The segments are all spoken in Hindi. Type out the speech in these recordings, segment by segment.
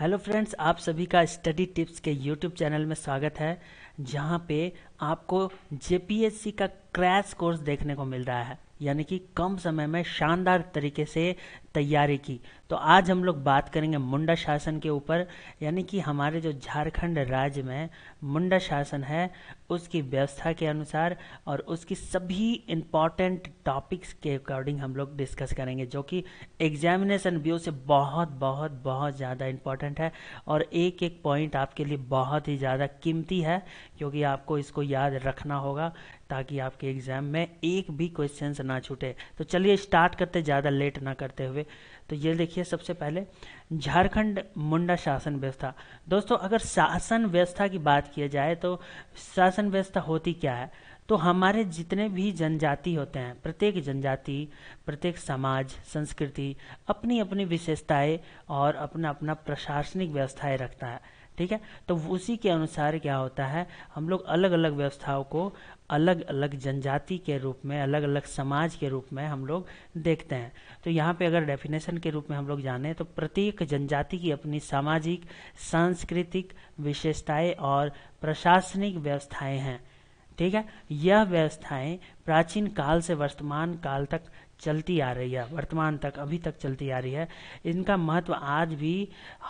हेलो फ्रेंड्स आप सभी का स्टडी टिप्स के यूट्यूब चैनल में स्वागत है जहां पे आपको जेपीएससी का क्रैश कोर्स देखने को मिल रहा है यानी कि कम समय में शानदार तरीके से तैयारी की तो आज हम लोग बात करेंगे मुंडा शासन के ऊपर यानी कि हमारे जो झारखंड राज्य में मुंडा शासन है उसकी व्यवस्था के अनुसार और उसकी सभी इम्पॉर्टेंट टॉपिक्स के अकॉर्डिंग हम लोग डिस्कस करेंगे जो कि एग्जामिनेशन व्यू से बहुत बहुत बहुत ज़्यादा इम्पॉर्टेंट है और एक एक पॉइंट आपके लिए बहुत ही ज़्यादा कीमती है क्योंकि आपको इसको याद रखना होगा ताकि आपके एग्ज़ाम में एक भी क्वेश्चन ना छूटे तो चलिए स्टार्ट करते ज़्यादा लेट ना करते हुए तो ये देखिए सबसे पहले झारखंड मुंडा शासन व्यवस्था दोस्तों अगर शासन व्यवस्था की बात किया जाए तो शासन व्यवस्था होती क्या है तो हमारे जितने भी जनजाति होते हैं प्रत्येक जनजाति प्रत्येक समाज संस्कृति अपनी अपनी विशेषताएं और अपना अपना प्रशासनिक व्यवस्थाएं रखता है ठीक है तो उसी के अनुसार क्या होता है हम लोग अलग अलग व्यवस्थाओं को अलग अलग जनजाति के रूप में अलग अलग समाज के रूप में हम लोग देखते हैं तो यहाँ पे अगर डेफिनेशन के रूप में हम लोग जाने तो प्रत्येक जनजाति की अपनी सामाजिक सांस्कृतिक विशेषताएं और प्रशासनिक व्यवस्थाएं हैं ठीक है यह व्यवस्थाएं प्राचीन काल से वर्तमान काल तक चलती आ रही है वर्तमान तक अभी तक चलती आ रही है इनका महत्व आज भी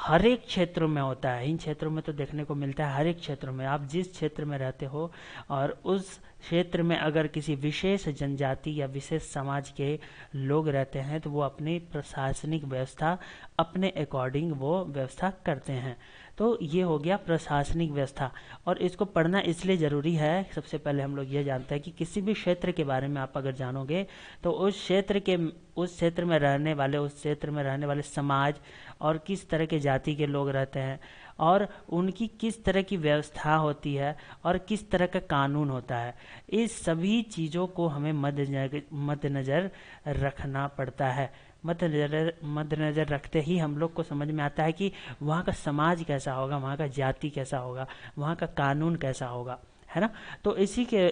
हर एक क्षेत्रों में होता है इन क्षेत्रों में तो देखने को मिलता है हर एक क्षेत्र में आप जिस क्षेत्र में रहते हो और उस क्षेत्र में अगर किसी विशेष जनजाति या विशेष समाज के लोग रहते हैं तो वो अपनी प्रशासनिक व्यवस्था अपने अकॉर्डिंग वो व्यवस्था करते हैं तो ये हो गया प्रशासनिक व्यवस्था और इसको पढ़ना इसलिए ज़रूरी है सबसे पहले हम लोग ये जानते हैं कि किसी भी क्षेत्र के बारे में आप अगर जानोगे तो उस क्षेत्र के उस क्षेत्र में रहने वाले उस क्षेत्र में रहने वाले समाज और किस तरह के जाति के लोग रहते हैं और उनकी किस तरह की व्यवस्था होती है और किस तरह का कानून होता है इस सभी चीज़ों को हमें मद्देनज़र रखना पड़ता है मद्देनजर मद्देनज़र रखते ही हम लोग को समझ में आता है कि वहाँ का समाज कैसा होगा वहाँ का जाति कैसा होगा वहाँ का कानून कैसा होगा है ना तो इसी के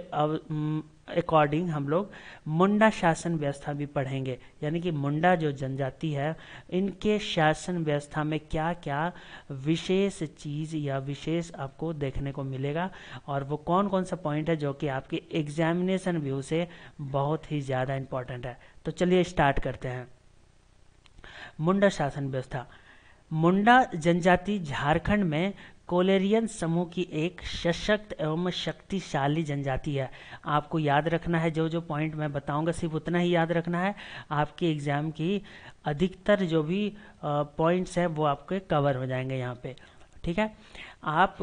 अकॉर्डिंग हम लोग मुंडा शासन व्यवस्था भी पढ़ेंगे यानी कि मुंडा जो जनजाति है इनके शासन व्यवस्था में क्या क्या विशेष चीज़ या विशेष आपको देखने को मिलेगा और वो कौन कौन सा पॉइंट है जो कि आपके एग्जामिनेशन व्यू से बहुत ही ज़्यादा इंपॉर्टेंट है तो चलिए स्टार्ट करते हैं मुंडा शासन व्यवस्था मुंडा जनजाति झारखंड में कोलेरियन समूह की एक सशक्त एवं शक्तिशाली जनजाति है आपको याद रखना है जो जो पॉइंट मैं बताऊंगा सिर्फ उतना ही याद रखना है आपके एग्ज़ाम की अधिकतर जो भी पॉइंट्स हैं वो आपके कवर हो जाएंगे यहाँ पे ठीक है आप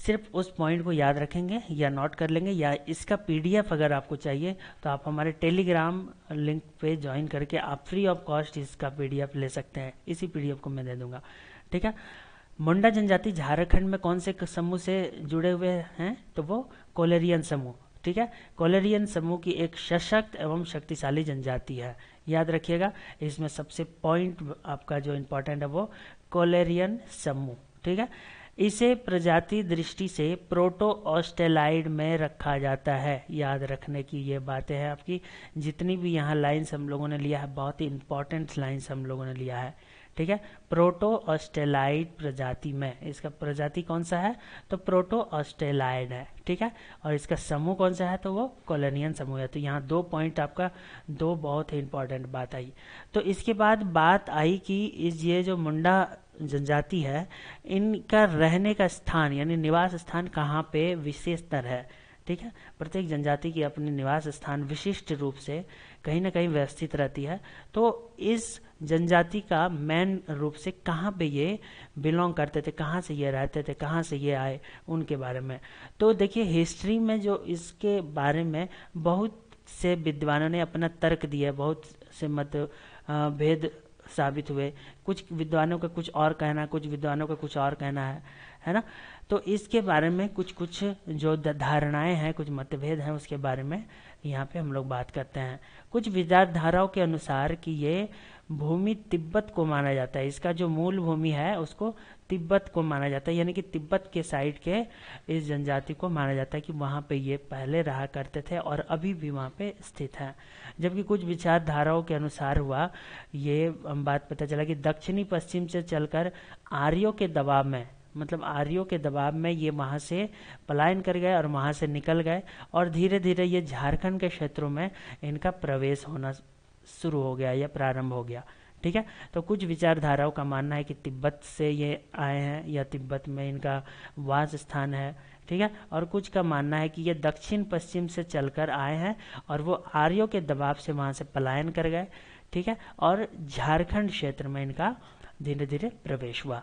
सिर्फ उस पॉइंट को याद रखेंगे या नोट कर लेंगे या इसका पीडीएफ अगर आपको चाहिए तो आप हमारे टेलीग्राम लिंक पे ज्वाइन करके आप फ्री ऑफ कॉस्ट इसका पीडीएफ ले सकते हैं इसी पीडीएफ को मैं दे दूंगा ठीक है मुंडा जनजाति झारखंड में कौन से समूह से जुड़े हुए हैं तो वो कोलेरियन समूह ठीक है कोलेरियन समूह की एक सशक्त एवं शक्तिशाली जनजाति है याद रखिएगा इसमें सबसे पॉइंट आपका जो इम्पोर्टेंट है वो कोलेरियन समूह ठीक है इसे प्रजाति दृष्टि से प्रोटो ऑस्टेलाइड में रखा जाता है याद रखने की ये बातें हैं आपकी जितनी भी यहाँ लाइन्स हम लोगों ने लिया है बहुत ही इंपॉर्टेंट लाइन्स हम लोगों ने लिया है ठीक है प्रोटो ऑस्टेलाइड प्रजाति में इसका प्रजाति कौन सा है तो प्रोटो ऑस्टेलाइड है ठीक है और इसका समूह कौन सा है तो वो कॉलोनियन समूह है तो यहाँ दो पॉइंट आपका दो बहुत ही इंपॉर्टेंट बात आई तो इसके बाद बात आई कि इस ये जो मुंडा जनजाति है इनका रहने का स्थान यानी निवास स्थान कहाँ पे विशेषतर है ठीक है प्रत्येक जनजाति की अपने निवास स्थान विशिष्ट रूप से कहीं ना कहीं व्यवस्थित रहती है तो इस जनजाति का मैन रूप से कहाँ पे ये बिलोंग करते थे कहाँ से ये रहते थे कहाँ से ये आए उनके बारे में तो देखिए हिस्ट्री में जो इसके बारे में बहुत से विद्वानों ने अपना तर्क दिया बहुत से मत भेद साबित हुए कुछ विद्वानों का कुछ और कहना कुछ विद्वानों का कुछ और कहना है है ना तो इसके बारे में कुछ कुछ जो धारणाएं हैं कुछ मतभेद हैं उसके बारे में यहाँ पे हम लोग बात करते हैं कुछ विचारधाराओं के अनुसार कि ये भूमि तिब्बत को माना जाता है इसका जो मूल भूमि है उसको तिब्बत को माना जाता है यानी कि तिब्बत के साइड के इस जनजाति को माना जाता है कि वहाँ पे ये पहले रहा करते थे और अभी भी वहाँ पे स्थित हैं जबकि कुछ विचारधाराओं के अनुसार हुआ ये बात पता चला कि दक्षिणी पश्चिम से चलकर आर्यों के दबाव में मतलब आर्यों के दबाव में ये वहाँ से पलायन कर गए और वहाँ से निकल गए और धीरे धीरे ये झारखंड के क्षेत्रों में इनका प्रवेश होना शुरू हो गया या प्रारंभ हो गया ठीक है तो कुछ विचारधाराओं का मानना है कि तिब्बत से ये आए हैं या तिब्बत में इनका वास स्थान है ठीक है और कुछ का मानना है कि ये दक्षिण पश्चिम से चलकर आए हैं और वो आर्यों के दबाव से वहाँ से पलायन कर गए ठीक है और झारखंड क्षेत्र में इनका धीरे धीरे प्रवेश हुआ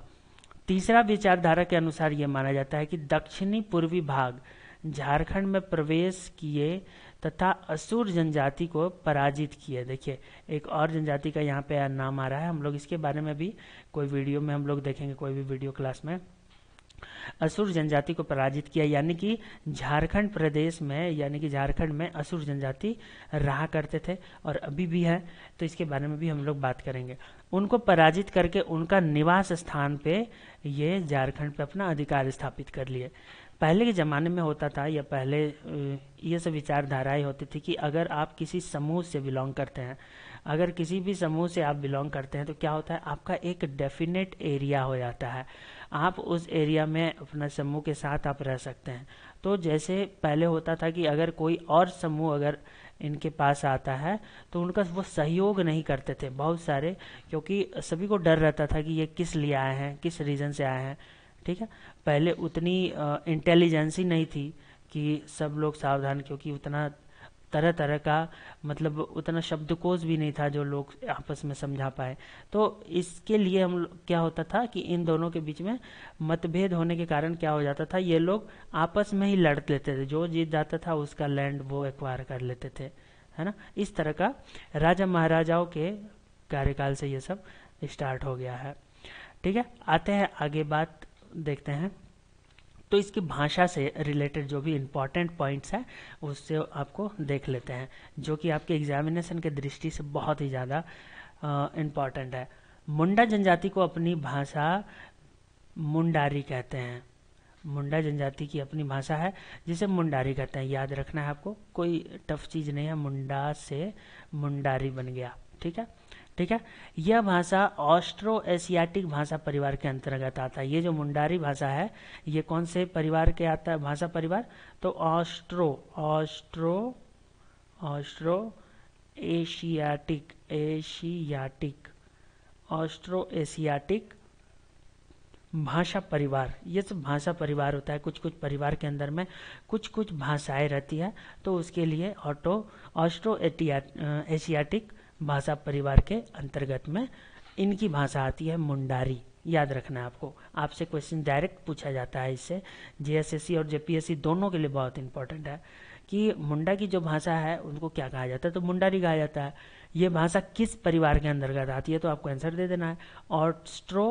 तीसरा विचारधारा के अनुसार ये माना जाता है कि दक्षिणी पूर्वी भाग झारखंड में प्रवेश किए तथा असुर जनजाति को पराजित किए देखिए एक और जनजाति का यहाँ पे नाम आ रहा है हम लोग इसके बारे में भी कोई वीडियो में हम लोग देखेंगे कोई भी वीडियो क्लास में असुर जनजाति को पराजित किया यानी कि झारखंड प्रदेश में यानी कि झारखंड में असुर जनजाति रहा करते थे और अभी भी है तो इसके बारे में भी हम लोग बात करेंगे उनको पराजित करके उनका निवास स्थान पे ये झारखंड पे अपना अधिकार स्थापित कर लिए पहले के ज़माने में होता था या पहले ये सब विचारधाराएं होती थी कि अगर आप किसी समूह से बिलोंग करते हैं अगर किसी भी समूह से आप बिलोंग करते हैं तो क्या होता है आपका एक डेफिनेट एरिया हो जाता है आप उस एरिया में अपना समूह के साथ आप रह सकते हैं तो जैसे पहले होता था कि अगर कोई और समूह अगर इनके पास आता है तो उनका वो सहयोग नहीं करते थे बहुत सारे क्योंकि सभी को डर रहता था कि ये किस लिए आए हैं किस रीज़न से आए हैं ठीक है पहले उतनी इंटेलिजेंसी नहीं थी कि सब लोग सावधान क्योंकि उतना तरह तरह का मतलब उतना शब्दकोश भी नहीं था जो लोग आपस में समझा पाए तो इसके लिए हम क्या होता था कि इन दोनों के बीच में मतभेद होने के कारण क्या हो जाता था ये लोग आपस में ही लड़ लेते थे जो जीत जाता था उसका लैंड वो एक्वायर कर लेते थे है ना इस तरह का राजा महाराजाओं के कार्यकाल से ये सब स्टार्ट हो गया है ठीक है आते हैं आगे बात देखते हैं तो इसकी भाषा से रिलेटेड जो भी इम्पॉर्टेंट पॉइंट्स हैं उससे आपको देख लेते हैं जो कि आपके एग्जामिनेशन के दृष्टि से बहुत ही ज़्यादा इम्पॉर्टेंट है मुंडा जनजाति को अपनी भाषा मुंडारी कहते हैं मुंडा जनजाति की अपनी भाषा है जिसे मुंडारी कहते हैं याद रखना है आपको कोई टफ चीज़ नहीं है मुंडा से मुंडारी बन गया ठीक है ठीक है यह भाषा ऑस्ट्रो एशियाटिक भाषा परिवार के अंतर्गत आता है ये जो मुंडारी भाषा है ये कौन से परिवार के आता है भाषा परिवार तो Austro Austro Austro Asiatic Asiatic Austro Asiatic भाषा परिवार ये सब भाषा परिवार होता है कुछ कुछ परिवार के अंदर में कुछ कुछ भाषाएं रहती है तो उसके लिए ऑटो ऑस्ट्रो एशियाटिक भाषा परिवार के अंतर्गत में इनकी भाषा आती है मुंडारी याद रखना है आपको आपसे क्वेश्चन डायरेक्ट पूछा जाता है इससे जीएसएससी और जेपीएससी दोनों के लिए बहुत इंपॉर्टेंट है कि मुंडा की जो भाषा है उनको क्या कहा जाता है तो मुंडारी कहा जाता है ये भाषा किस परिवार के अंतर्गत आती है तो आपको आंसर दे देना है और स्ट्रो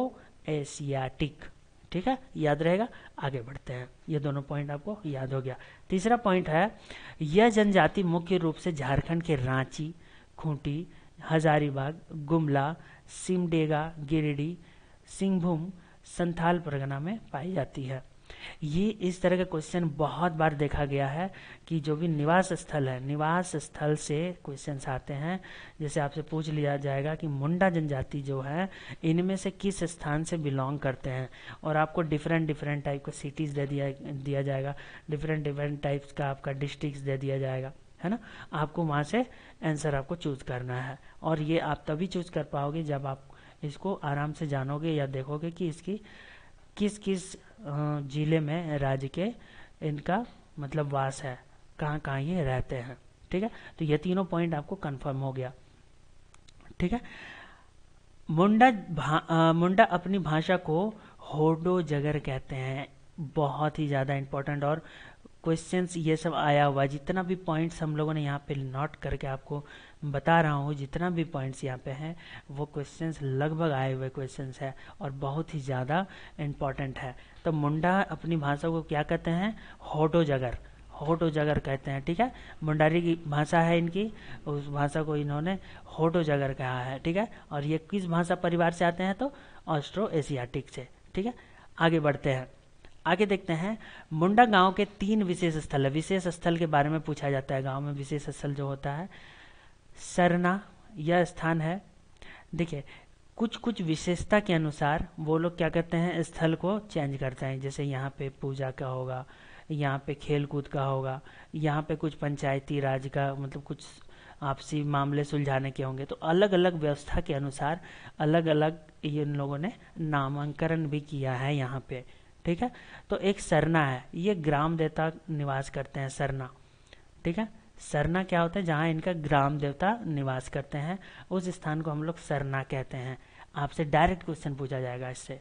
एशियाटिक ठीक है याद रहेगा आगे बढ़ते हैं ये दोनों पॉइंट आपको याद हो गया तीसरा पॉइंट है यह जनजाति मुख्य रूप से झारखंड के रांची खूंटी हजारीबाग गुमला सिमडेगा गिरिडीह सिंहभूम संथाल परगना में पाई जाती है ये इस तरह का क्वेश्चन बहुत बार देखा गया है कि जो भी निवास स्थल है निवास स्थल से क्वेश्चन आते हैं जैसे आपसे पूछ लिया जाएगा कि मुंडा जनजाति जो है इनमें से किस स्थान से बिलोंग करते हैं और आपको डिफरेंट डिफरेंट टाइप का सिटीज़ दे दिया दिया जाएगा डिफरेंट डिफरेंट टाइप्स का आपका डिस्ट्रिक्ट दे दिया जाएगा है ना आपको वहाँ से आंसर आपको चूज करना है और ये आप तभी चूज कर पाओगे जब आप इसको आराम से जानोगे या देखोगे कि इसकी किस किस जिले में राज्य के इनका मतलब वास है कहाँ कहाँ ये रहते हैं ठीक है तो ये तीनों पॉइंट आपको कंफर्म हो गया ठीक है मुंडा आ, मुंडा अपनी भाषा को होडो जगर कहते हैं बहुत ही ज़्यादा इम्पोर्टेंट और क्वेश्चंस ये सब आया हुआ जितना भी पॉइंट्स हम लोगों ने यहाँ पे नोट करके आपको बता रहा हूँ जितना भी पॉइंट्स यहाँ पे हैं वो क्वेश्चंस लगभग आए हुए क्वेश्चंस है और बहुत ही ज़्यादा इम्पॉर्टेंट है तो मुंडा अपनी भाषा को क्या कहते हैं होटो जगर होटो जगर कहते हैं ठीक है मुंडारी की भाषा है इनकी उस भाषा को इन्होंने होटो जगर कहा है ठीक है और ये किस भाषा परिवार से आते हैं तो ऑस्ट्रो एशियाटिक से ठीक है आगे बढ़ते हैं आगे देखते हैं मुंडा गांव के तीन विशेष स्थल है विशेष स्थल के बारे में पूछा जाता है गांव में विशेष स्थल जो होता है सरना यह स्थान है देखिए कुछ कुछ विशेषता के अनुसार वो लोग क्या करते हैं स्थल को चेंज करते हैं जैसे यहाँ पे पूजा का होगा यहाँ पे खेल कूद का होगा यहाँ पे कुछ पंचायती राज का मतलब कुछ आपसी मामले सुलझाने के होंगे तो अलग अलग व्यवस्था के अनुसार अलग अलग इन लोगों ने नामांकन भी किया है यहाँ पे ठीक है तो एक सरना है ये ग्राम देवता निवास करते हैं सरना ठीक है सरना क्या होता है जहाँ इनका ग्राम देवता निवास करते हैं उस स्थान को हम लोग सरना कहते हैं आपसे डायरेक्ट क्वेश्चन पूछा जाएगा इससे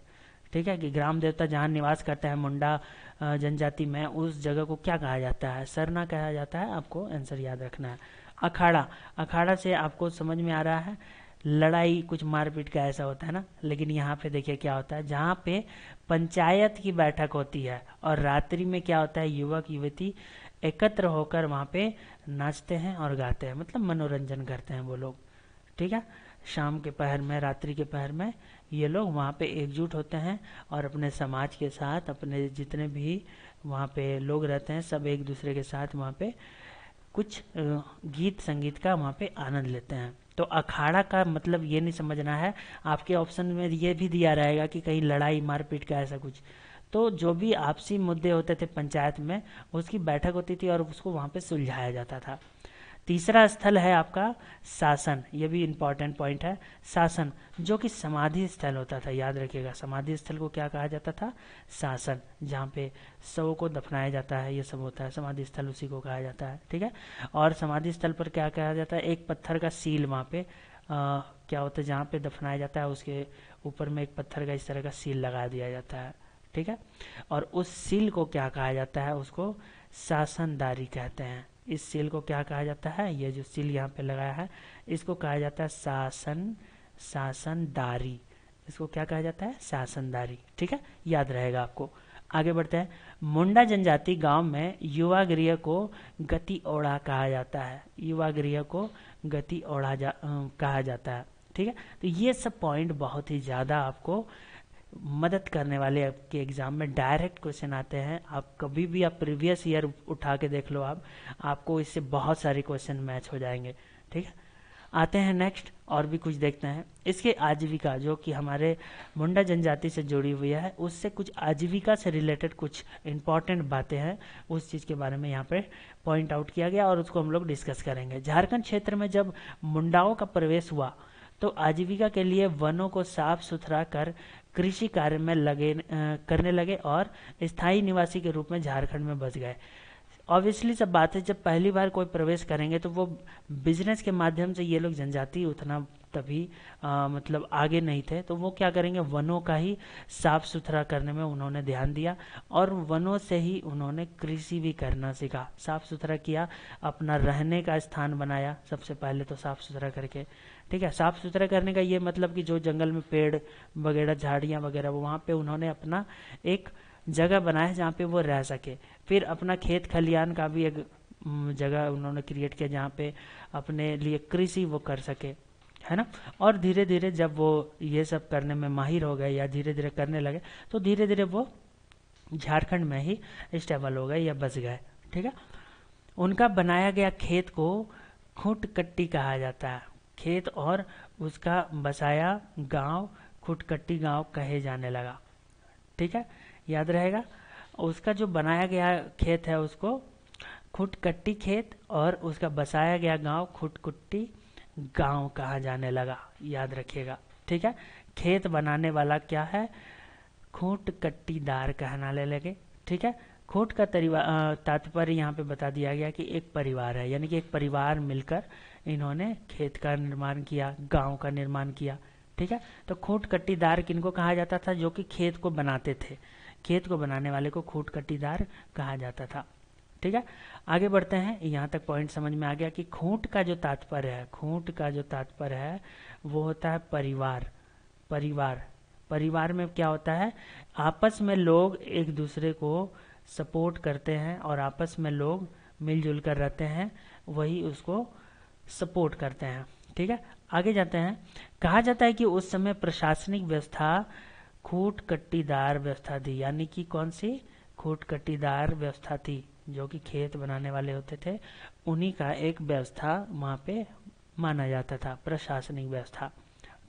ठीक है कि ग्राम देवता जहाँ निवास करते हैं मुंडा जनजाति में उस जगह को क्या कहा जाता है सरना कहा जाता है आपको आंसर याद रखना है अखाड़ा अखाड़ा से आपको समझ में आ रहा है लड़ाई कुछ मारपीट का ऐसा होता है ना लेकिन यहाँ पे देखिए क्या होता है जहाँ पे पंचायत की बैठक होती है और रात्रि में क्या होता है युवक युवती एकत्र होकर वहाँ पे नाचते हैं और गाते हैं मतलब मनोरंजन करते हैं वो लोग ठीक है शाम के पहर में रात्रि के पहर में ये लोग वहाँ पे एकजुट होते हैं और अपने समाज के साथ अपने जितने भी वहाँ पे लोग रहते हैं सब एक दूसरे के साथ वहाँ पे कुछ गीत संगीत का वहाँ पे आनंद लेते हैं तो अखाड़ा का मतलब ये नहीं समझना है आपके ऑप्शन में ये भी दिया रहेगा कि कहीं लड़ाई मारपीट का ऐसा कुछ तो जो भी आपसी मुद्दे होते थे पंचायत में उसकी बैठक होती थी और उसको वहाँ पे सुलझाया जाता था तीसरा स्थल है आपका शासन ये भी इम्पॉर्टेंट पॉइंट है शासन जो कि समाधि स्थल होता था याद रखिएगा समाधि स्थल को क्या कहा जाता था शासन जहाँ पे सब को दफनाया जाता है ये सब होता है समाधि स्थल उसी को कहा जाता है ठीक है और समाधि स्थल पर क्या कहा जाता है एक पत्थर का सील वहाँ पे आ, क्या होता है जहाँ पे दफनाया जाता है उसके ऊपर में एक पत्थर का इस तरह का सील लगा दिया जाता है ठीक है और उस सील को क्या कहा जाता है उसको शासनदारी कहते हैं इस सील को क्या कहा जाता है ये जो सील यहाँ पे लगाया है इसको कहा जाता है शासन शासनदारी इसको क्या कहा जाता है शासनदारी ठीक है याद रहेगा आपको आगे बढ़ते हैं मुंडा जनजाति गांव में युवा गृह को गति ओढ़ा कहा जाता है युवा गृह को गति ओढ़ा जा, कहा जाता है ठीक है तो ये सब पॉइंट बहुत ही ज़्यादा आपको मदद करने वाले आपके एग्ज़ाम में डायरेक्ट क्वेश्चन आते हैं आप कभी भी आप प्रीवियस ईयर उठा के देख लो आप आपको इससे बहुत सारे क्वेश्चन मैच हो जाएंगे ठीक है आते हैं नेक्स्ट और भी कुछ देखते हैं इसके आजीविका जो कि हमारे मुंडा जनजाति से जुड़ी हुई है उससे कुछ आजीविका से रिलेटेड कुछ इंपॉर्टेंट बातें हैं उस चीज़ के बारे में यहाँ पे पॉइंट आउट किया गया और उसको हम लोग डिस्कस करेंगे झारखंड क्षेत्र में जब मुंडाओं का प्रवेश हुआ तो आजीविका के लिए वनों को साफ सुथरा कर कृषि कार्य में लगे करने लगे और स्थायी निवासी के रूप में झारखंड में बस गए ऑब्वियसली सब बात है जब पहली बार कोई प्रवेश करेंगे तो वो बिजनेस के माध्यम से ये लोग जनजाति उतना तभी आ, मतलब आगे नहीं थे तो वो क्या करेंगे वनों का ही साफ सुथरा करने में उन्होंने ध्यान दिया और वनों से ही उन्होंने कृषि भी करना सीखा साफ सुथरा किया अपना रहने का स्थान बनाया सबसे पहले तो साफ सुथरा करके ठीक है साफ सुथरा करने का ये मतलब कि जो जंगल में पेड़ वगैरह झाड़ियाँ वगैरह वो वहाँ पर उन्होंने अपना एक जगह बनाया जहाँ पे वो रह सके फिर अपना खेत खलियान का भी एक जगह उन्होंने क्रिएट किया जहाँ पे अपने लिए कृषि वो कर सके है ना और धीरे धीरे जब वो ये सब करने में माहिर हो गए या धीरे धीरे करने लगे तो धीरे धीरे वो झारखंड में ही स्टेबल हो गए या बस गए ठीक है उनका बनाया गया खेत को खुटकट्टी कहा जाता है खेत और उसका बसाया गांव खुटकट्टी गांव कहे जाने लगा ठीक है याद रहेगा उसका जो बनाया गया खेत है उसको खुटकट्टी खेत और उसका बसाया गया गांव खुटकुट्टी गांव कहा जाने लगा याद रखिएगा ठीक है खेत बनाने वाला क्या है खोट कट्टीदार कहना लगे ठीक है खोट का तात्पर्य यहाँ पे बता दिया गया कि एक परिवार है यानी कि एक परिवार मिलकर इन्होंने खेत का निर्माण किया गांव का निर्माण किया ठीक है तो खोट कट्टीदार किनको कहा जाता था जो कि खेत को बनाते थे खेत को बनाने वाले को खोट कट्टीदार कहा जाता था ठीक है आगे बढ़ते हैं यहाँ तक पॉइंट समझ में आ गया कि खूंट का जो तात्पर्य है खूंट का जो तात्पर्य है वो होता है परिवार परिवार परिवार में क्या होता है आपस में लोग एक दूसरे को सपोर्ट करते हैं और आपस में लोग मिलजुल कर रहते हैं वही उसको सपोर्ट करते हैं ठीक है आगे जाते हैं कहा जाता है कि उस समय प्रशासनिक व्यवस्था खूट कट्टीदार व्यवस्था थी यानी कि कौन सी खूट कट्टीदार व्यवस्था थी जो कि खेत बनाने वाले होते थे उन्हीं का एक व्यवस्था वहाँ पे माना जाता था प्रशासनिक व्यवस्था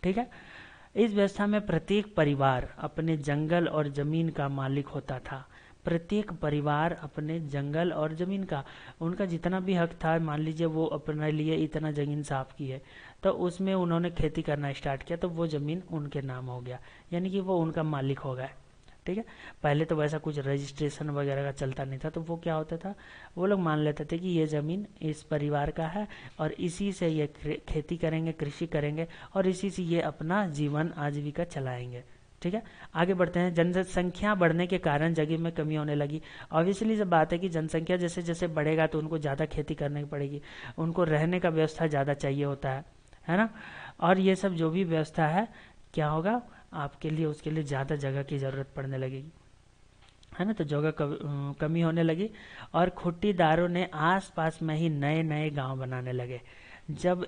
ठीक है इस व्यवस्था में प्रत्येक परिवार अपने जंगल और जमीन का मालिक होता था प्रत्येक परिवार अपने जंगल और ज़मीन का उनका जितना भी हक था मान लीजिए वो अपने लिए इतना ज़मीन साफ की है तो उसमें उन्होंने खेती करना स्टार्ट किया तो वो ज़मीन उनके नाम हो गया यानी कि वो उनका मालिक हो गया ठीक है पहले तो वैसा कुछ रजिस्ट्रेशन वगैरह का चलता नहीं था तो वो क्या होता था वो लोग मान लेते थे कि ये ज़मीन इस परिवार का है और इसी से ये खेती करेंगे कृषि करेंगे और इसी से ये अपना जीवन आजीविका चलाएंगे ठीक है आगे बढ़ते हैं जनसंख्या बढ़ने के कारण जगह में कमी होने लगी ऑब्वियसली जब बात है कि जनसंख्या जैसे जैसे बढ़ेगा तो उनको ज़्यादा खेती करनी पड़ेगी उनको रहने का व्यवस्था ज़्यादा चाहिए होता है है ना और ये सब जो भी व्यवस्था है क्या होगा आपके लिए उसके लिए ज़्यादा जगह की ज़रूरत पड़ने लगेगी है ना तो जगह कमी होने लगी और खुट्टीदारों ने आसपास में ही नए नए गांव बनाने लगे जब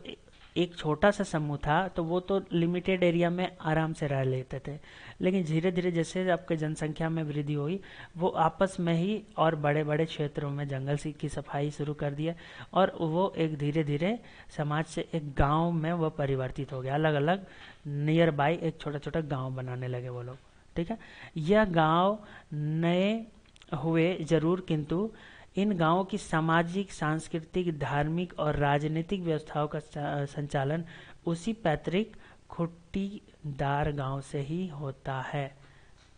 एक छोटा सा समूह था तो वो तो लिमिटेड एरिया में आराम से रह लेते थे लेकिन धीरे धीरे जैसे आपके जनसंख्या में वृद्धि हुई वो आपस में ही और बड़े बड़े क्षेत्रों में जंगल की सफाई शुरू कर दिया और वो एक धीरे धीरे समाज से एक गाँव में वह परिवर्तित हो गया अलग अलग नियर बाई एक छोटा छोटा गाँव बनाने लगे वो लोग ठीक है यह गाँव नए हुए जरूर किंतु इन गांवों की सामाजिक सांस्कृतिक धार्मिक और राजनीतिक व्यवस्थाओं का संचालन उसी पैतृक खुट्टीदार गांव से ही होता है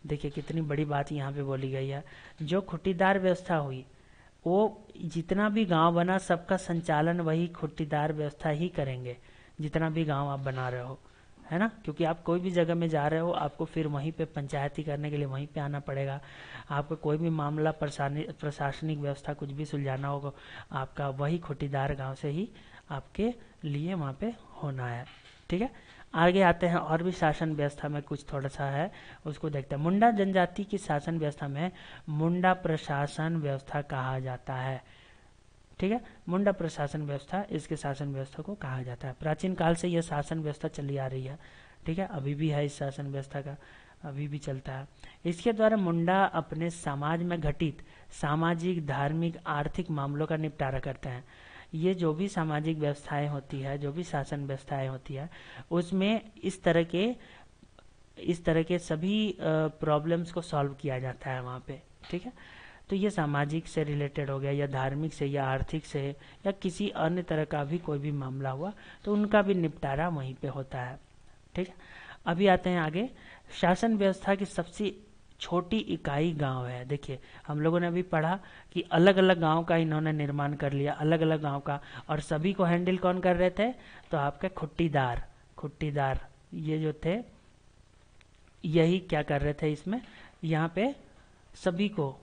देखिए कितनी बड़ी बात यहाँ पे बोली गई है जो खुट्टीदार व्यवस्था हुई वो जितना भी गांव बना सबका संचालन वही खुट्टीदार व्यवस्था ही करेंगे जितना भी गांव आप बना रहे हो है ना क्योंकि आप कोई भी जगह में जा रहे हो आपको फिर वहीं पे पंचायती करने के लिए वहीं पे आना पड़ेगा आपको कोई भी मामला प्रशासनिक व्यवस्था कुछ भी सुलझाना होगा आपका वही खोटीदार गांव से ही आपके लिए वहाँ पे होना है ठीक है आगे आते हैं और भी शासन व्यवस्था में कुछ थोड़ा सा है उसको देखते हैं मुंडा जनजाति की शासन व्यवस्था में मुंडा प्रशासन व्यवस्था कहा जाता है ठीक है मुंडा प्रशासन व्यवस्था इसके शासन व्यवस्था को कहा जाता है प्राचीन काल से यह शासन व्यवस्था चली आ रही है ठीक है अभी भी है इस शासन व्यवस्था का अभी भी चलता है इसके द्वारा मुंडा अपने समाज में घटित सामाजिक धार्मिक आर्थिक मामलों का निपटारा करते हैं ये जो भी सामाजिक व्यवस्थाएं होती है जो भी शासन व्यवस्थाएं होती है उसमें इस तरह के इस तरह के सभी प्रॉब्लम्स को सॉल्व किया जाता है वहाँ पे ठीक है तो ये सामाजिक से रिलेटेड हो गया या धार्मिक से या आर्थिक से या किसी अन्य तरह का भी कोई भी मामला हुआ तो उनका भी निपटारा वहीं पे होता है ठीक है अभी आते हैं आगे शासन व्यवस्था की सबसे छोटी इकाई गांव है देखिए हम लोगों ने अभी पढ़ा कि अलग अलग गांव का इन्होंने निर्माण कर लिया अलग अलग गांव का और सभी को हैंडल कौन कर रहे थे तो आपके खुट्टीदार खुट्टीदार ये जो थे यही क्या कर रहे थे इसमें यहाँ पे सभी को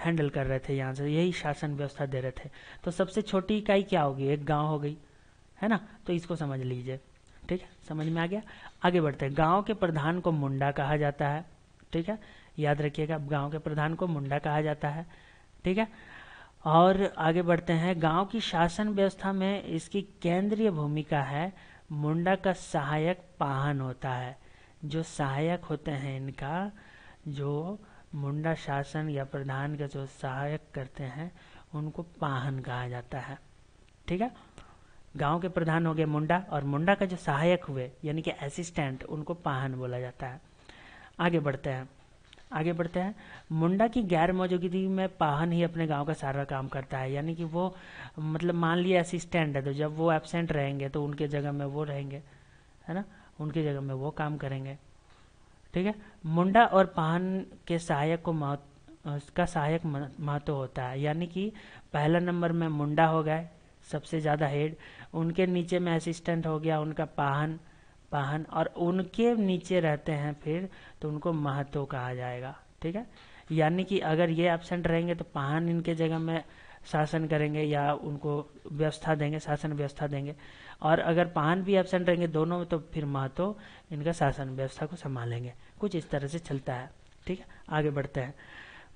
हैंडल कर रहे थे यहाँ से यही शासन व्यवस्था दे रहे थे तो सबसे छोटी इकाई क्या होगी एक गांव हो गई है ना तो इसको समझ लीजिए ठीक है समझ में आ गया आगे बढ़ते हैं गांव के प्रधान को मुंडा कहा जाता है ठीक है याद रखिएगा गांव के प्रधान को मुंडा कहा जाता है ठीक है और आगे बढ़ते हैं गांव की शासन व्यवस्था में इसकी केंद्रीय भूमिका है मुंडा का सहायक पाहन होता है जो सहायक होते हैं इनका जो मुंडा शासन या प्रधान का जो सहायक करते हैं उनको पाहन कहा जाता है ठीक है गांव के प्रधान हो गए मुंडा और मुंडा का जो सहायक हुए यानी कि असिस्टेंट उनको पाहन बोला जाता है आगे बढ़ते हैं आगे बढ़ते हैं मुंडा की गैर मौजूदगी में पाहन ही अपने गांव का सारा काम करता है यानी कि वो मतलब मान लिया असिस्टेंट है तो जब वो एबसेंट रहेंगे तो उनके जगह में वो रहेंगे है ना उनकी जगह में वो काम करेंगे ठीक है मुंडा और पान के सहायक को महत्व उसका सहायक महत्व होता है यानी कि पहला नंबर में मुंडा हो गए सबसे ज़्यादा हेड उनके नीचे में असिस्टेंट हो गया उनका पाहन पाहन और उनके नीचे रहते हैं फिर तो उनको महत्व कहा जाएगा ठीक है यानी कि अगर ये एबसेंट रहेंगे तो पाहन इनके जगह में शासन करेंगे या उनको व्यवस्था देंगे शासन व्यवस्था देंगे और अगर पान भी एबसेंट रहेंगे दोनों में तो फिर महतो इनका शासन व्यवस्था को संभालेंगे कुछ इस तरह से चलता है ठीक है आगे बढ़ते हैं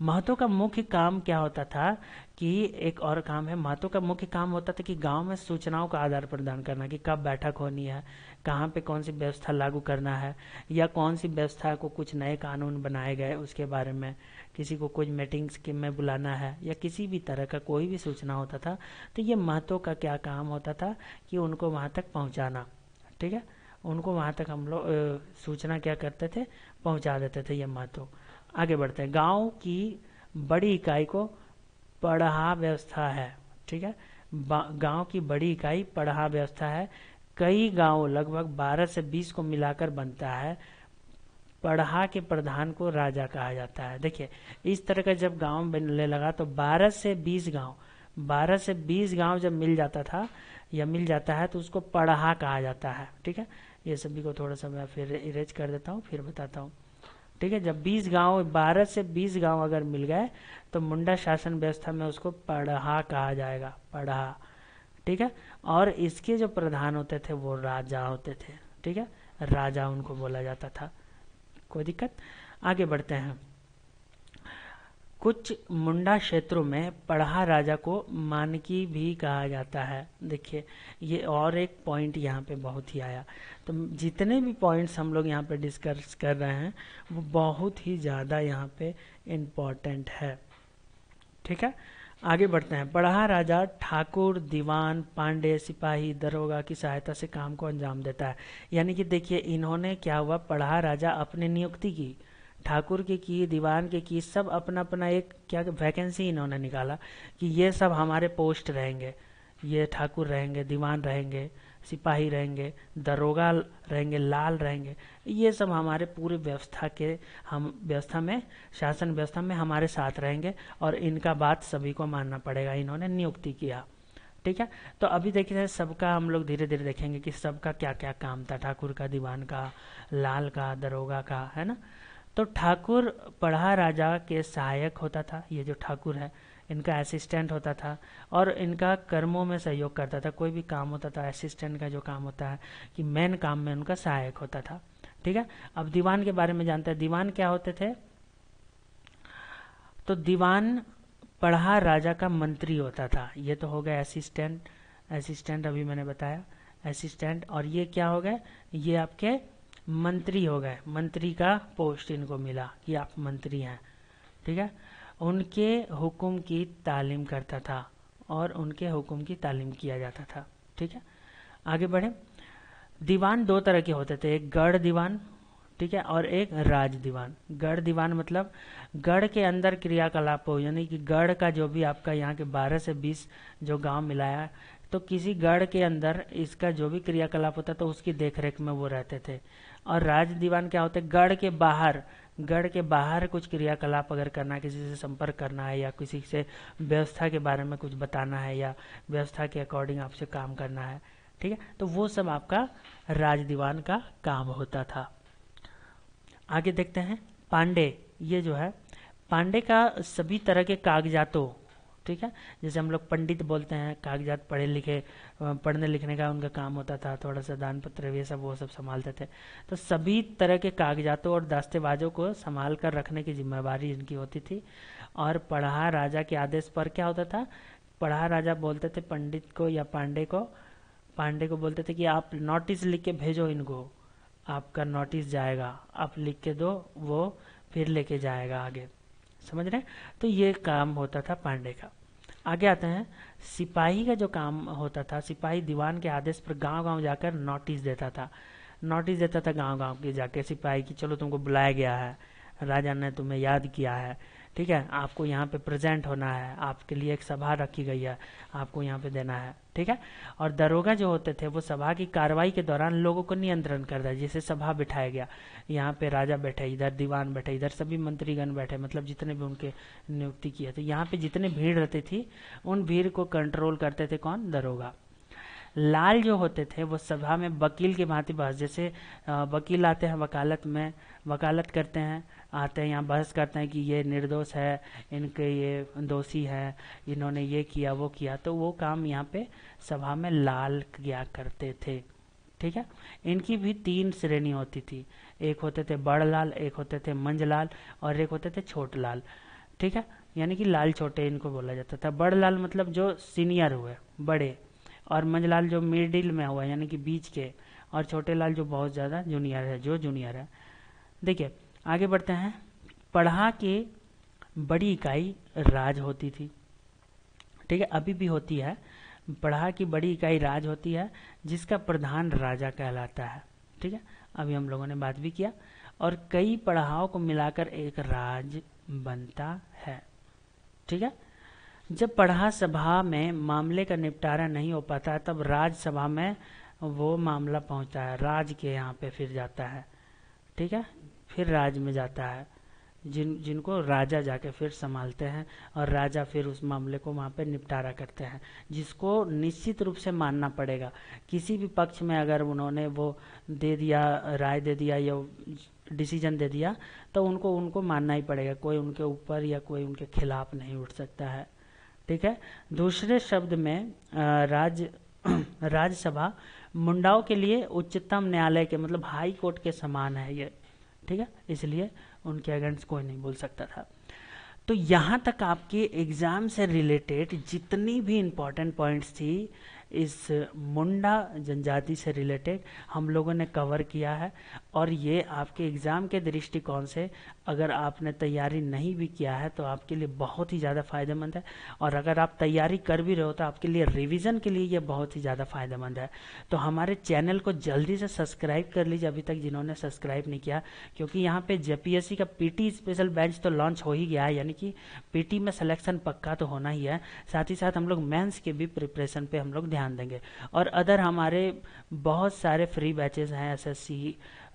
महतो का मुख्य काम क्या होता था कि एक और काम है महतो का मुख्य काम होता था कि गांव में सूचनाओं का आधार प्रदान करना कि कब बैठक होनी है कहाँ पे कौन सी व्यवस्था लागू करना है या कौन सी व्यवस्था को कुछ नए कानून बनाए गए उसके बारे में किसी को कोई मीटिंग्स के में बुलाना है या किसी भी तरह का कोई भी सूचना होता था तो ये महतों का क्या काम होता था कि उनको वहाँ तक पहुँचाना ठीक है उनको वहाँ तक हम लोग सूचना क्या करते थे पहुँचा देते थे ये महतो आगे बढ़ते हैं गाँव की बड़ी इकाई को पढ़ा व्यवस्था है ठीक है गांव की बड़ी इकाई पढ़ा व्यवस्था है कई गांव लगभग 12 से 20 को मिलाकर बनता है पढ़ा के प्रधान को राजा कहा जाता है देखिए इस तरह का जब गांव बनने लगा तो 12 से 20 गांव 12 से 20 गांव जब मिल जाता था या मिल जाता है तो उसको पढ़ा कहा जाता है ठीक है ये सभी को थोड़ा सा मैं फिर इरेज कर देता हूँ फिर बताता हूँ ठीक है जब 20 गांव 12 से 20 गांव अगर मिल गए तो मुंडा शासन व्यवस्था में उसको पढ़ा कहा जाएगा पढ़ा ठीक है और इसके जो प्रधान होते थे वो राजा होते थे ठीक है राजा उनको बोला जाता था कोई दिक्कत आगे बढ़ते हैं कुछ मुंडा क्षेत्रों में पढ़ा राजा को मानकी भी कहा जाता है देखिए ये और एक पॉइंट यहाँ पे बहुत ही आया तो जितने भी पॉइंट्स हम लोग यहाँ पे डिस्कस कर रहे हैं वो बहुत ही ज़्यादा यहाँ पे इम्पॉर्टेंट है ठीक है आगे बढ़ते हैं बड़ा राजा ठाकुर दीवान पांडे सिपाही दरोगा की सहायता से काम को अंजाम देता है यानी कि देखिए इन्होंने क्या हुआ पढ़ा राजा अपने नियुक्ति की ठाकुर की की दीवान के की सब अपना अपना एक क्या वैकेंसी इन्होंने निकाला कि ये सब हमारे पोस्ट रहेंगे ये ठाकुर रहेंगे दीवान रहेंगे सिपाही रहेंगे दरोगा रहेंगे लाल रहेंगे ये सब हमारे पूरे व्यवस्था के हम व्यवस्था में शासन व्यवस्था में हमारे साथ रहेंगे और इनका बात सभी को मानना पड़ेगा इन्होंने नियुक्ति किया ठीक है तो अभी देखिए सबका हम लोग धीरे धीरे देखेंगे कि सबका क्या क्या काम था ठाकुर का दीवान का लाल का दरोगा का है ना तो ठाकुर पढ़ा राजा के सहायक होता था ये जो ठाकुर है इनका असिस्टेंट होता था और इनका कर्मों में सहयोग करता था कोई भी काम होता था असिस्टेंट का जो काम होता है कि मेन काम में उनका सहायक होता था ठीक है अब दीवान के बारे में जानते हैं दीवान क्या होते थे तो दीवान पढ़ा राजा का मंत्री होता था ये तो हो गया असिस्टेंट असिस्टेंट अभी मैंने बताया असिस्टेंट और ये क्या हो गए ये आपके मंत्री हो गए मंत्री का पोस्ट इनको मिला कि आप मंत्री हैं ठीक है उनके हुक्म की तालीम करता था और उनके हुक्म की तालीम किया जाता था ठीक है आगे बढ़े दीवान दो तरह के होते थे एक गढ़ दीवान ठीक है और एक राज दीवान गढ़ दीवान मतलब गढ़ के अंदर क्रियाकलाप हो यानी कि गढ़ का जो भी आपका यहाँ के 12 से 20 जो गांव मिलाया तो किसी गढ़ के अंदर इसका जो भी क्रियाकलाप होता तो उसकी देखरेख में वो रहते थे और राज दीवान क्या होते हैं गढ़ के बाहर गढ़ के बाहर कुछ क्रियाकलाप अगर करना है किसी से संपर्क करना है या किसी से व्यवस्था के बारे में कुछ बताना है या व्यवस्था के अकॉर्डिंग आपसे काम करना है ठीक है तो वो सब आपका राज दीवान का काम होता था आगे देखते हैं पांडे ये जो है पांडे का सभी तरह के कागजातों ठीक है जैसे हम लोग पंडित बोलते हैं कागजात पढ़े लिखे पढ़ने लिखने का उनका काम होता था थोड़ा सा दान पत्र ये सब वो सब संभालते थे तो सभी तरह के कागजातों और दस्तेबाजों को संभाल कर रखने की जिम्मेवारी इनकी होती थी और पढ़ा राजा के आदेश पर क्या होता था पढ़ा राजा बोलते थे पंडित को या पांडे को पांडे को बोलते थे कि आप नोटिस लिख के भेजो इनको आपका नोटिस जाएगा आप लिख के दो वो फिर लेके जाएगा आगे समझ रहे हैं तो ये काम होता था पांडे का आगे आते हैं सिपाही का जो काम होता था सिपाही दीवान के आदेश पर गांव-गांव जाकर नोटिस देता था नोटिस देता था गांव-गांव के जाके सिपाही कि चलो तुमको बुलाया गया है राजा ने तुम्हें याद किया है ठीक है आपको यहाँ पे प्रेजेंट होना है आपके लिए एक सभा रखी गई है आपको यहाँ पे देना है ठीक है और दरोगा जो होते थे वो सभा की कार्रवाई के दौरान लोगों को नियंत्रण करता है जैसे सभा बिठाया गया यहाँ पे राजा बैठे इधर दीवान बैठे इधर सभी मंत्रीगण बैठे मतलब जितने भी उनके नियुक्ति किए थे यहाँ पे जितने भीड़ रहती थी उन भीड़ को कंट्रोल करते थे कौन दरोगा लाल जो होते थे वो सभा में वकील की भांति बहस जैसे वकील आते हैं वकालत में वकालत करते हैं आते हैं यहाँ बहस करते हैं कि ये निर्दोष है इनके ये दोषी है इन्होंने ये किया वो किया तो वो काम यहाँ पे सभा में लाल किया करते थे ठीक है इनकी भी तीन श्रेणी होती थी एक होते थे बड़ लाल एक होते थे मंज लाल और एक होते थे छोट लाल ठीक है यानी कि लाल छोटे इनको बोला जाता था बड़ लाल मतलब जो सीनियर हुए बड़े और मंझलाल जो मिडिल में हुआ है यानी कि बीच के और छोटे लाल जो बहुत ज़्यादा जूनियर है जो जूनियर है देखिए आगे बढ़ते हैं पढ़ा के बड़ी इकाई राज होती थी ठीक है अभी भी होती है पढ़ा की बड़ी इकाई राज होती है जिसका प्रधान राजा कहलाता है ठीक है अभी हम लोगों ने बात भी किया और कई पढ़ाओं को मिलाकर एक राज बनता है ठीक है जब पढ़ा सभा में मामले का निपटारा नहीं हो पाता है तब राज्यसभा में वो मामला पहुंचता है राज के यहाँ पे फिर जाता है ठीक है फिर राज्य में जाता है जिन जिनको राजा जाके फिर संभालते हैं और राजा फिर उस मामले को वहाँ पे निपटारा करते हैं जिसको निश्चित रूप से मानना पड़ेगा किसी भी पक्ष में अगर उन्होंने वो दे दिया राय दे दिया या डिसीजन दे दिया तो उनको उनको मानना ही पड़ेगा कोई उनके ऊपर या कोई उनके खिलाफ नहीं उठ सकता है ठीक है दूसरे शब्द में राज्य राज्यसभा मुंडाओं के लिए उच्चतम न्यायालय के मतलब हाई कोर्ट के समान है ये ठीक है इसलिए उनके अगेंस्ट कोई नहीं बोल सकता था तो यहाँ तक आपके एग्ज़ाम से रिलेटेड जितनी भी इम्पोर्टेंट पॉइंट्स थी इस मुंडा जनजाति से रिलेटेड हम लोगों ने कवर किया है और ये आपके एग्ज़ाम के दृष्टिकोण से अगर आपने तैयारी नहीं भी किया है तो आपके लिए बहुत ही ज़्यादा फायदेमंद है और अगर आप तैयारी कर भी रहे हो तो आपके लिए रिवीजन के लिए ये बहुत ही ज़्यादा फायदेमंद है तो हमारे चैनल को जल्दी से सब्सक्राइब कर लीजिए अभी तक जिन्होंने सब्सक्राइब नहीं किया क्योंकि यहाँ पर जे का पी स्पेशल बैच तो लॉन्च हो ही गया है यानी कि पी में सलेक्शन पक्का तो होना ही है साथ ही साथ हम लोग मैंस के भी प्रिपरेशन पर हम लोग ध्यान देंगे और अदर हमारे बहुत सारे फ्री बैचेज़ हैं एस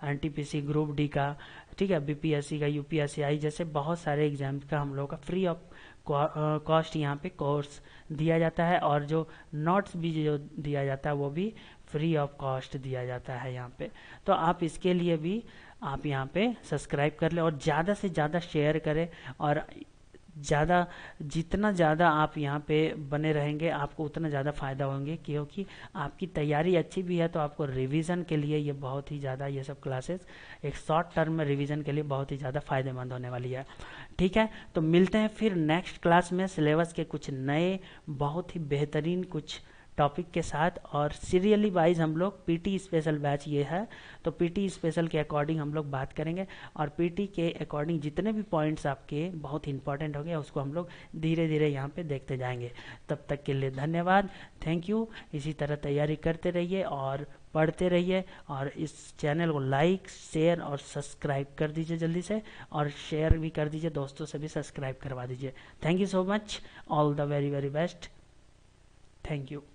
एनटीपीसी ग्रुप डी का ठीक है बीपीएससी का यूपीएससी आई जैसे बहुत सारे एग्जाम का हम लोगों का फ्री ऑफ कॉस्ट यहाँ पे कोर्स दिया जाता है और जो नोट्स भी जो दिया जाता है वो भी फ्री ऑफ कॉस्ट दिया जाता है यहाँ पे तो आप इसके लिए भी आप यहाँ पे सब्सक्राइब कर लें और ज़्यादा से ज़्यादा शेयर करें और ज़्यादा जितना ज़्यादा आप यहाँ पे बने रहेंगे आपको उतना ज़्यादा फ़ायदा होंगे क्योंकि आपकी तैयारी अच्छी भी है तो आपको रिवीजन के लिए ये बहुत ही ज़्यादा ये सब क्लासेस एक शॉर्ट टर्म में रिवीजन के लिए बहुत ही ज़्यादा फ़ायदेमंद होने वाली है ठीक है तो मिलते हैं फिर नेक्स्ट क्लास में सिलेबस के कुछ नए बहुत ही बेहतरीन कुछ टॉपिक के साथ और सीरियली वाइज हम लोग पीटी स्पेशल बैच ये है तो पीटी स्पेशल के अकॉर्डिंग हम लोग बात करेंगे और पीटी के अकॉर्डिंग जितने भी पॉइंट्स आपके बहुत इंपॉर्टेंट होंगे उसको हम लोग धीरे धीरे यहाँ पे देखते जाएंगे तब तक के लिए धन्यवाद थैंक यू इसी तरह तैयारी करते रहिए और पढ़ते रहिए और इस चैनल को लाइक शेयर और सब्सक्राइब कर दीजिए जल्दी से और शेयर भी कर दीजिए दोस्तों से भी सब्सक्राइब करवा दीजिए thank you so much all the very very best thank you